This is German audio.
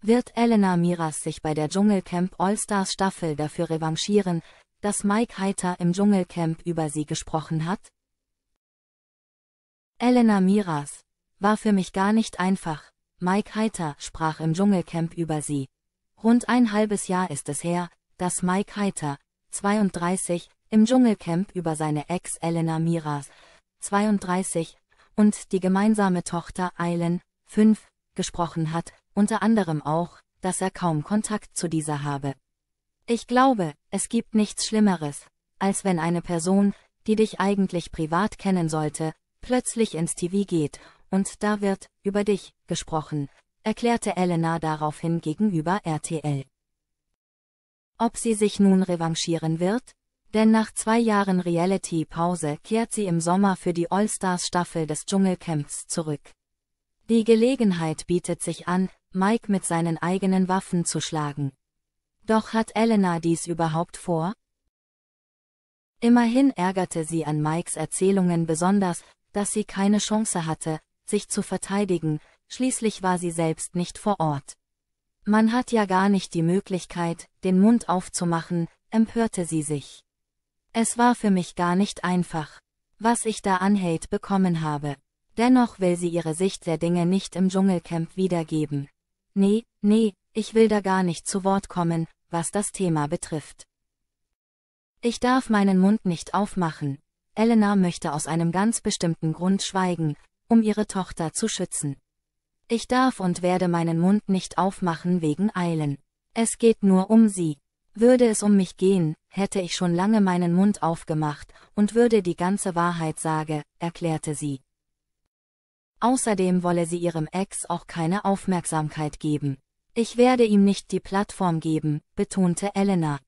Wird Elena Miras sich bei der Dschungelcamp All-Stars Staffel dafür revanchieren, dass Mike Heiter im Dschungelcamp über sie gesprochen hat? Elena Miras, war für mich gar nicht einfach, Mike Heiter sprach im Dschungelcamp über sie. Rund ein halbes Jahr ist es her, dass Mike Heiter, 32, im Dschungelcamp über seine Ex Elena Miras, 32, und die gemeinsame Tochter Eilen, 5, gesprochen hat, unter anderem auch, dass er kaum Kontakt zu dieser habe. Ich glaube, es gibt nichts Schlimmeres, als wenn eine Person, die dich eigentlich privat kennen sollte, plötzlich ins TV geht, und da wird über dich gesprochen, erklärte Elena daraufhin gegenüber RTL. Ob sie sich nun revanchieren wird? Denn nach zwei Jahren Reality-Pause kehrt sie im Sommer für die All-Stars-Staffel des Dschungelcamps zurück. Die Gelegenheit bietet sich an, Mike mit seinen eigenen Waffen zu schlagen. Doch hat Elena dies überhaupt vor? Immerhin ärgerte sie an Mikes Erzählungen besonders, dass sie keine Chance hatte, sich zu verteidigen, schließlich war sie selbst nicht vor Ort. Man hat ja gar nicht die Möglichkeit, den Mund aufzumachen, empörte sie sich. Es war für mich gar nicht einfach, was ich da an Hate bekommen habe. Dennoch will sie ihre Sicht der Dinge nicht im Dschungelcamp wiedergeben. Nee, nee, ich will da gar nicht zu Wort kommen, was das Thema betrifft. Ich darf meinen Mund nicht aufmachen. Elena möchte aus einem ganz bestimmten Grund schweigen, um ihre Tochter zu schützen. Ich darf und werde meinen Mund nicht aufmachen wegen Eilen. Es geht nur um sie. Würde es um mich gehen, hätte ich schon lange meinen Mund aufgemacht und würde die ganze Wahrheit sage, erklärte sie. Außerdem wolle sie ihrem Ex auch keine Aufmerksamkeit geben. Ich werde ihm nicht die Plattform geben, betonte Elena.